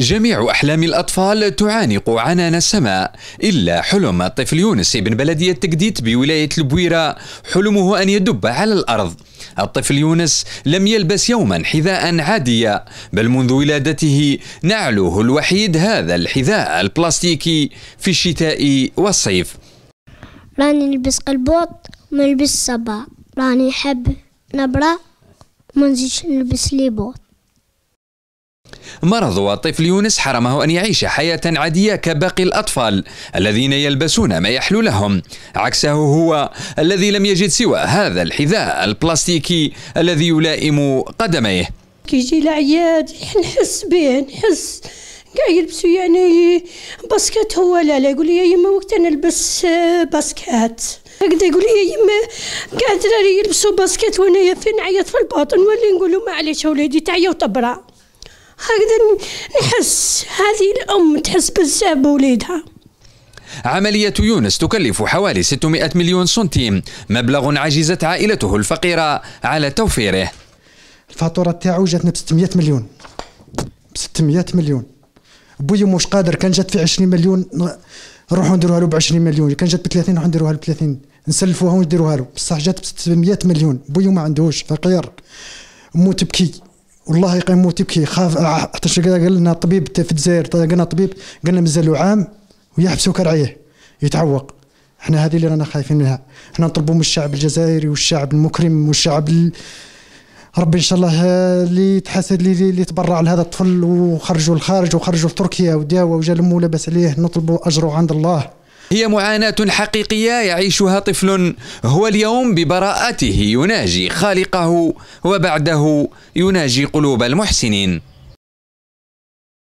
جميع أحلام الأطفال تعانق عنان السماء إلا حلم الطفل يونس ابن بلدية تقديت بولاية البويرة حلمه أن يدب على الأرض الطفل يونس لم يلبس يوما حذاء عادية بل منذ ولادته نعله الوحيد هذا الحذاء البلاستيكي في الشتاء والصيف راني نلبس قلبوط ما نلبس صبا راني حب نبرة ما نزيدش نلبس لي بوط مرض الطفل يونس حرمه أن يعيش حياة عادية كباقي الأطفال الذين يلبسون ما يحلو لهم عكسه هو الذي لم يجد سوى هذا الحذاء البلاستيكي الذي يلائم قدميه كيجي العياد نحس به نحس كاع يلبسوا يعني باسكات هو لا لا يقول لي يا يما وقت نلبس باسكات هكذا يقول لي يا يما كاع الدراري يلبسوا باسكات وانايا فين نعيط في الباطن ولي نقول لهم معليش اوليدي تعيط برا هكذا نحس هذه الأم تحس بزاف بوليدها عملية يونس تكلف حوالي 600 مليون سنتيم مبلغ عجزت عائلته الفقيرة على توفيره الفاتورة تاعو جاتنا ب 600 مليون ب 600 مليون بوي مش قادر كان جات في 20 مليون نروحوا نديروها له ب 20 مليون كان جات ب 30 نروحوا نديروها له ب 30 نسلفوها ونديروها له بصح جات ب 600 مليون بوي ما عندوش فقير مو تبكي والله يقيمو تبكي خاف آه، حتى قال لنا طبيب في الجزائر قالنا طبيب قالنا مازالو عام ويحبسوا كرعيه يتعوق احنا هذه اللي رانا خايفين منها احنا نطلبوا من الشعب الجزائري والشعب المكرم والشعب ال... ربي ان شاء الله آه، اللي تحاسد اللي تبرع لهذا الطفل وخرجوا للخارج وخرجوا لتركيا وداوا وجا لمو لاباس عليه نطلبوا اجره عند الله هي معاناة حقيقية يعيشها طفل هو اليوم ببراءته يناجي خالقه وبعده يناجي قلوب المحسنين